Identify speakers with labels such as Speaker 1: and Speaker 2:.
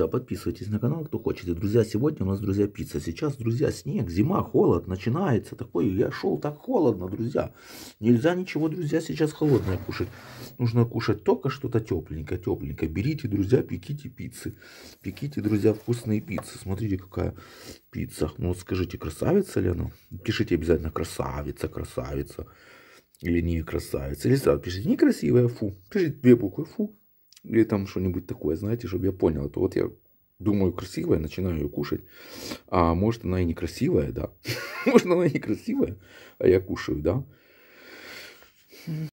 Speaker 1: Да, подписывайтесь на канал, кто хочет. И, друзья, сегодня у нас, друзья, пицца. Сейчас, друзья, снег, зима, холод начинается. Такой, я шел так холодно, друзья. Нельзя ничего, друзья, сейчас холодное кушать. Нужно кушать только что-то тепленькое, тепленькое. Берите, друзья, пеките пиццы. Пеките, друзья, вкусные пиццы. Смотрите, какая пицца. Ну, вот скажите, красавица ли она? Пишите обязательно красавица, красавица. Или не красавица. Или сразу пишите некрасивая, фу. Пишите две буквы, фу или там что-нибудь такое, знаете, чтобы я понял, то вот я думаю красивая, начинаю ее кушать, а может она и некрасивая, да, может она и некрасивая, а я кушаю, да.